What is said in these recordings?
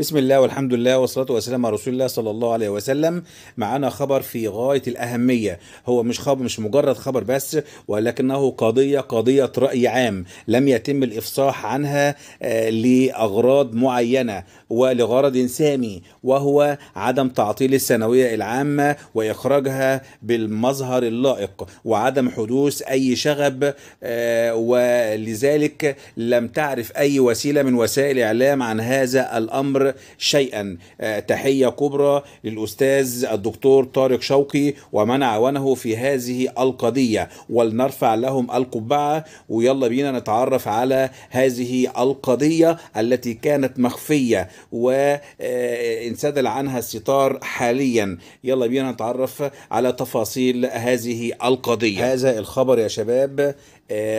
بسم الله والحمد لله والصلاة والسلام على رسول الله صلى الله عليه وسلم معانا خبر في غاية الأهمية هو مش خبر مش مجرد خبر بس ولكنه قضية قضية رأي عام لم يتم الإفصاح عنها آه، لأغراض معينة ولغرض سامي وهو عدم تعطيل الثانوية العامة وإخراجها بالمظهر اللائق وعدم حدوث أي شغب آه، ولذلك لم تعرف أي وسيلة من وسائل الإعلام عن هذا الأمر شيئا آه، تحية كبرى للأستاذ الدكتور طارق شوقي ومن عاونه في هذه القضية ولنرفع لهم القبعة ويلا بينا نتعرف على هذه القضية التي كانت مخفية وانسدل آه، عنها الستار حاليا يلا بينا نتعرف على تفاصيل هذه القضية هذا الخبر يا شباب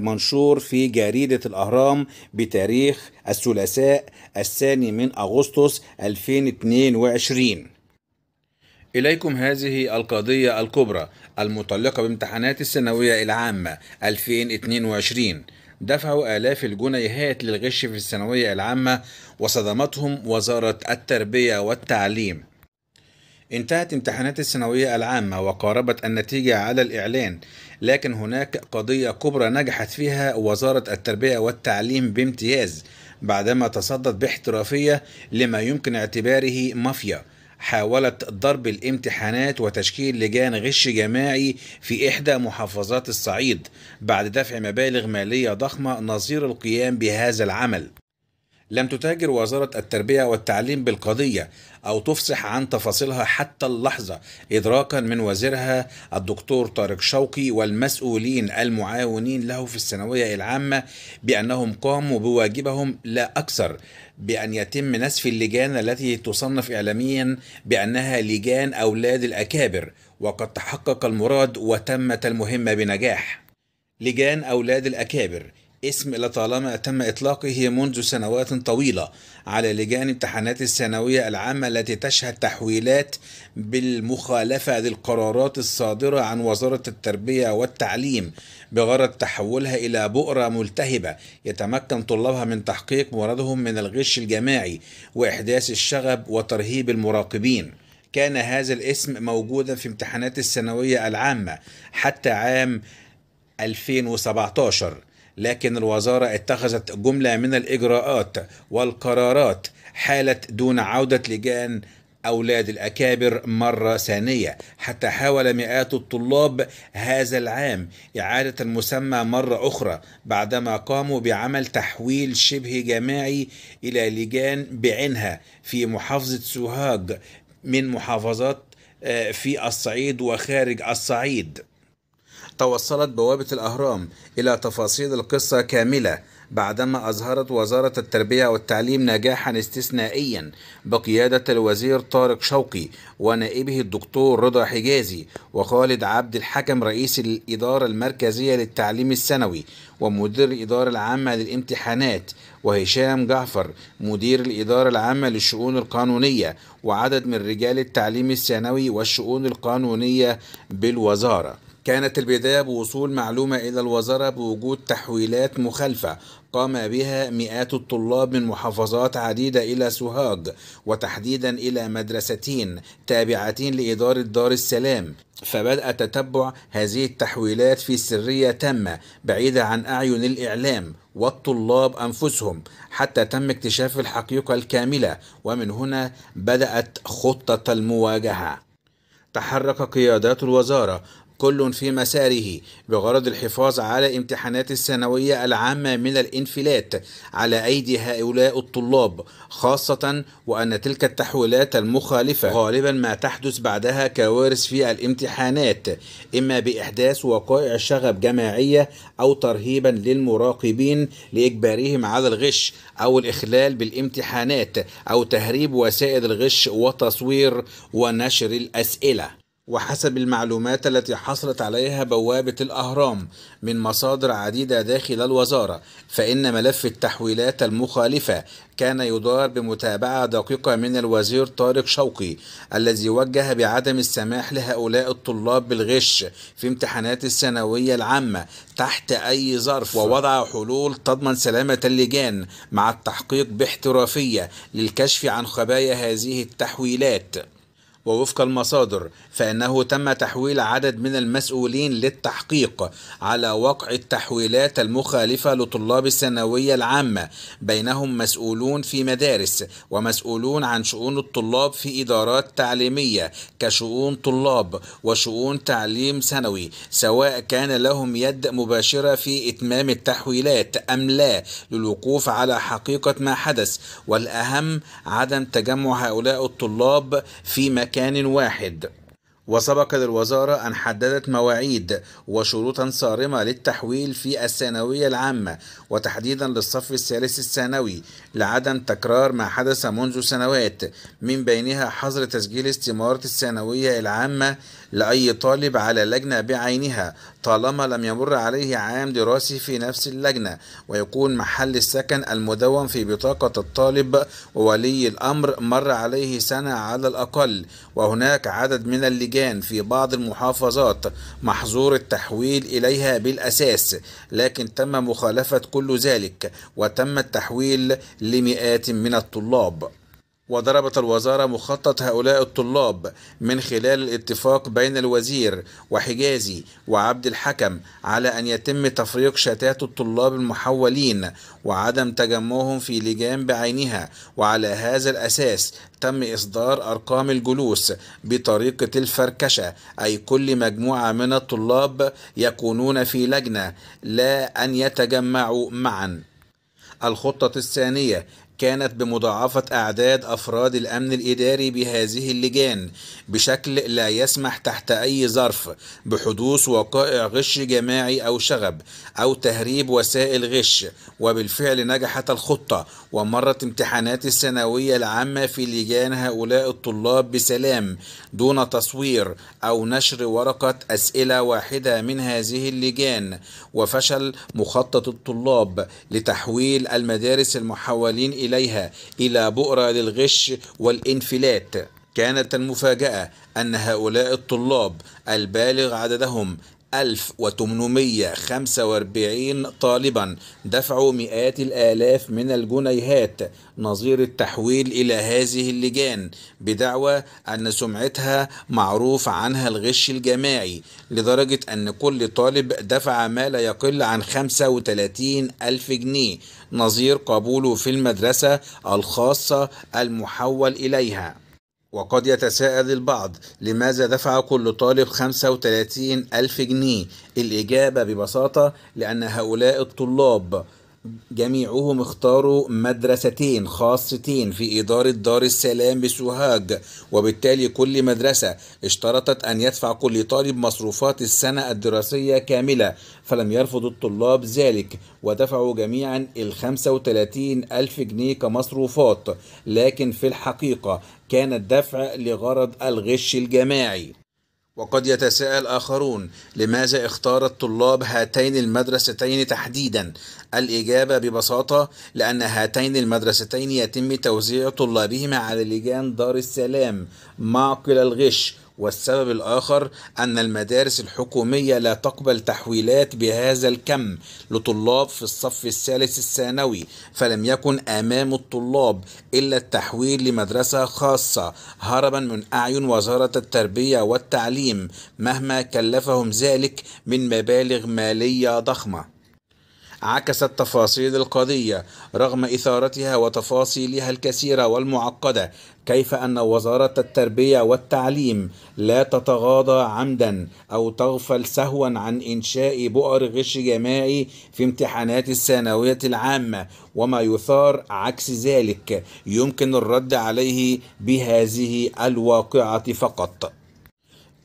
منشور في جريدة الأهرام بتاريخ الثلاثاء الثاني من أغسطس 2022 إليكم هذه القضية الكبرى المتعلقة بامتحانات الثانوية العامة 2022 دفعوا آلاف الجنيهات للغش في الثانوية العامة وصدمتهم وزارة التربية والتعليم انتهت امتحانات الثانوية العامة وقاربت النتيجة على الإعلان لكن هناك قضية كبرى نجحت فيها وزارة التربية والتعليم بامتياز بعدما تصدت باحترافية لما يمكن اعتباره مافيا حاولت ضرب الامتحانات وتشكيل لجان غش جماعي في إحدى محافظات الصعيد بعد دفع مبالغ مالية ضخمة نظير القيام بهذا العمل لم تتاجر وزارة التربية والتعليم بالقضية أو تفصح عن تفاصيلها حتى اللحظة إدراكا من وزيرها الدكتور طارق شوقي والمسؤولين المعاونين له في الثانوية العامة بأنهم قاموا بواجبهم لا أكثر بأن يتم نسف اللجان التي تصنف إعلاميا بأنها لجان أولاد الأكابر وقد تحقق المراد وتمت المهمة بنجاح لجان أولاد الأكابر اسم لطالما تم إطلاقه منذ سنوات طويلة على لجان امتحانات الثانوية العامة التي تشهد تحويلات بالمخالفة للقرارات الصادرة عن وزارة التربية والتعليم بغرض تحولها إلى بؤرة ملتهبة يتمكن طلابها من تحقيق مرادهم من الغش الجماعي وإحداث الشغب وترهيب المراقبين كان هذا الاسم موجودا في امتحانات الثانوية العامة حتى عام 2017 لكن الوزارة اتخذت جملة من الإجراءات والقرارات حالت دون عودة لجان أولاد الأكابر مرة ثانية حتى حاول مئات الطلاب هذا العام إعادة المسمى مرة أخرى بعدما قاموا بعمل تحويل شبه جماعي إلى لجان بعينها في محافظة سوهاج من محافظات آه، في الصعيد وخارج الصعيد توصلت بوابة الأهرام إلى تفاصيل القصة كاملة بعدما أظهرت وزارة التربية والتعليم نجاحا استثنائيا بقيادة الوزير طارق شوقي ونائبه الدكتور رضا حجازي وخالد عبد الحكم رئيس الإدارة المركزية للتعليم الثانوي ومدير الإدارة العامة للامتحانات وهشام جعفر مدير الإدارة العامة للشؤون القانونية وعدد من رجال التعليم الثانوي والشؤون القانونية بالوزارة كانت البداية بوصول معلومة إلى الوزارة بوجود تحويلات مخالفة قام بها مئات الطلاب من محافظات عديدة إلى سوهاج وتحديدا إلى مدرستين تابعتين لإدارة دار السلام فبدأ تتبع هذه التحويلات في سرية تامة بعيدة عن أعين الإعلام والطلاب أنفسهم حتى تم اكتشاف الحقيقة الكاملة ومن هنا بدأت خطة المواجهة تحرك قيادات الوزارة كل في مساره بغرض الحفاظ على امتحانات الثانوية العامة من الانفلات على أيدي هؤلاء الطلاب خاصة وأن تلك التحويلات المخالفة غالبا ما تحدث بعدها كوارث في الامتحانات إما بإحداث وقائع شغب جماعية أو ترهيبا للمراقبين لإجبارهم على الغش أو الإخلال بالامتحانات أو تهريب وسائل الغش وتصوير ونشر الأسئلة وحسب المعلومات التي حصلت عليها بوابة الأهرام من مصادر عديدة داخل الوزارة فإن ملف التحويلات المخالفة كان يدار بمتابعة دقيقة من الوزير طارق شوقي الذي وجه بعدم السماح لهؤلاء الطلاب بالغش في امتحانات الثانوية العامة تحت أي ظرف ووضع حلول تضمن سلامة اللجان مع التحقيق باحترافية للكشف عن خبايا هذه التحويلات ووفق المصادر فإنه تم تحويل عدد من المسؤولين للتحقيق على وقع التحويلات المخالفة لطلاب الثانوية العامة بينهم مسؤولون في مدارس ومسؤولون عن شؤون الطلاب في إدارات تعليمية كشؤون طلاب وشؤون تعليم ثانوي سواء كان لهم يد مباشرة في إتمام التحويلات أم لا للوقوف على حقيقة ما حدث والأهم عدم تجمع هؤلاء الطلاب في مكان مكان واحد وسبق للوزارة أن حددت مواعيد وشروطا صارمة للتحويل في الثانوية العامة وتحديدا للصف الثالث الثانوي لعدم تكرار ما حدث منذ سنوات من بينها حظر تسجيل استمارة الثانوية العامة لأي طالب على لجنة بعينها طالما لم يمر عليه عام دراسي في نفس اللجنة ويكون محل السكن المدون في بطاقة الطالب وولي الأمر مر عليه سنة على الأقل وهناك عدد من اللجان كان في بعض المحافظات محظور التحويل إليها بالأساس لكن تم مخالفة كل ذلك وتم التحويل لمئات من الطلاب وضربت الوزارة مخطط هؤلاء الطلاب من خلال الاتفاق بين الوزير وحجازي وعبد الحكم على أن يتم تفريق شتات الطلاب المحولين وعدم تجمعهم في لجان بعينها وعلى هذا الأساس تم إصدار أرقام الجلوس بطريقة الفركشة أي كل مجموعة من الطلاب يكونون في لجنة لا أن يتجمعوا معًا الخطة الثانية كانت بمضاعفة أعداد أفراد الأمن الإداري بهذه اللجان بشكل لا يسمح تحت أي ظرف بحدوث وقائع غش جماعي أو شغب أو تهريب وسائل غش وبالفعل نجحت الخطة ومرت امتحانات الثانوية العامة في لجان هؤلاء الطلاب بسلام دون تصوير أو نشر ورقة أسئلة واحدة من هذه اللجان وفشل مخطط الطلاب لتحويل المدارس المحولين إلى إليها إلى بؤرة للغش والإنفلات كانت المفاجأة أن هؤلاء الطلاب البالغ عددهم 1845 طالبا دفعوا مئات الآلاف من الجنيهات نظير التحويل إلى هذه اللجان بدعوى أن سمعتها معروف عنها الغش الجماعي لدرجة أن كل طالب دفع ما لا يقل عن 35 ألف جنيه نظير قبوله في المدرسة الخاصة المحول إليها وقد يتساءل البعض لماذا دفع كل طالب 35 ألف جنيه الإجابة ببساطة لأن هؤلاء الطلاب جميعهم اختاروا مدرستين خاصتين في إدارة دار السلام بسوهاج وبالتالي كل مدرسة اشترطت أن يدفع كل طالب مصروفات السنة الدراسية كاملة فلم يرفض الطلاب ذلك ودفعوا جميعا ال 35 ألف جنيه كمصروفات لكن في الحقيقة كان الدفع لغرض الغش الجماعي وقد يتساءل آخرون لماذا اختار الطلاب هاتين المدرستين تحديدا الإجابة ببساطة لأن هاتين المدرستين يتم توزيع طلابهما على لجان دار السلام معقل الغش والسبب الآخر أن المدارس الحكومية لا تقبل تحويلات بهذا الكم لطلاب في الصف الثالث الثانوي فلم يكن أمام الطلاب إلا التحويل لمدرسة خاصة هربا من أعين وزارة التربية والتعليم مهما كلفهم ذلك من مبالغ مالية ضخمة عكست تفاصيل القضية رغم إثارتها وتفاصيلها الكثيرة والمعقدة كيف أن وزارة التربية والتعليم لا تتغاضى عمدا أو تغفل سهوا عن إنشاء بؤر غش جماعي في امتحانات الثانوية العامة وما يثار عكس ذلك يمكن الرد عليه بهذه الواقعة فقط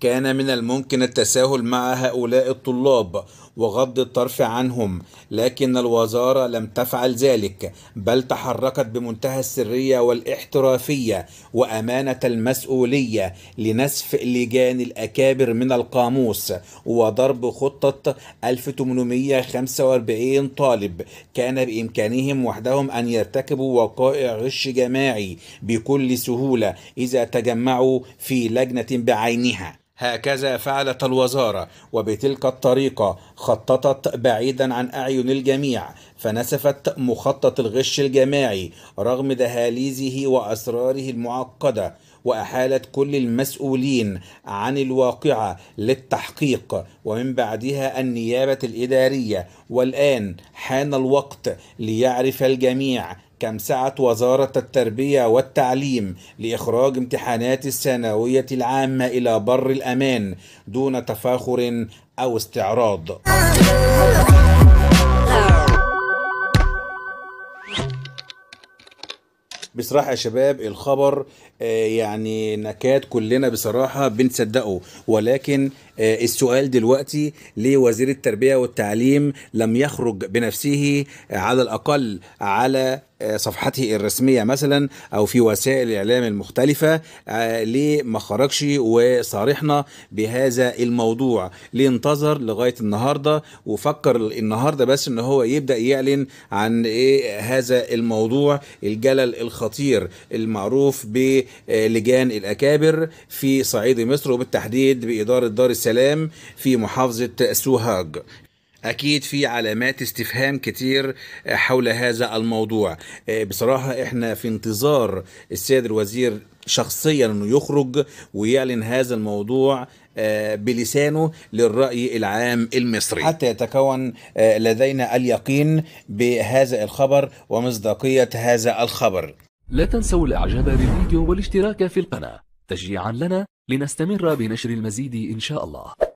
كان من الممكن التساهل مع هؤلاء الطلاب وغض الطرف عنهم لكن الوزارة لم تفعل ذلك بل تحركت بمنتهى السرية والاحترافية وأمانة المسؤولية لنسف لجان الأكابر من القاموس وضرب خطة 1845 طالب كان بإمكانهم وحدهم أن يرتكبوا وقائع غش جماعي بكل سهولة إذا تجمعوا في لجنة بعينها هكذا فعلت الوزارة وبتلك الطريقة خططت بعيدا عن أعين الجميع فنسفت مخطط الغش الجماعي رغم دهاليزه وأسراره المعقدة وأحالت كل المسؤولين عن الواقعة للتحقيق ومن بعدها النيابة الإدارية والآن حان الوقت ليعرف الجميع كم سعت وزارة التربية والتعليم لإخراج امتحانات الثانوية العامة إلى بر الأمان دون تفاخر أو استعراض بصراحه يا شباب الخبر آه، يعني نكاد كلنا بصراحه بنصدقه ولكن آه، السؤال دلوقتي ليه وزير التربيه والتعليم لم يخرج بنفسه على الاقل على آه، صفحته الرسميه مثلا او في وسائل الاعلام المختلفه آه، ليه ما خرجش وصارحنا بهذا الموضوع ليه انتظر لغايه النهارده وفكر النهارده بس ان هو يبدا يعلن عن ايه هذا الموضوع الجلل الخطير المعروف بلجان الاكابر في صعيد مصر وبالتحديد باداره دار السلام في محافظه سوهاج اكيد في علامات استفهام كتير حول هذا الموضوع آه، بصراحه احنا في انتظار السيد الوزير شخصيا انه يخرج ويعلن هذا الموضوع آه، بلسانه للرأي العام المصري حتى يتكون آه، لدينا اليقين بهذا الخبر ومصداقية هذا الخبر لا تنسوا الاعجاب بالفيديو والاشتراك في القناة تشجيعا لنا لنستمر بنشر المزيد إن شاء الله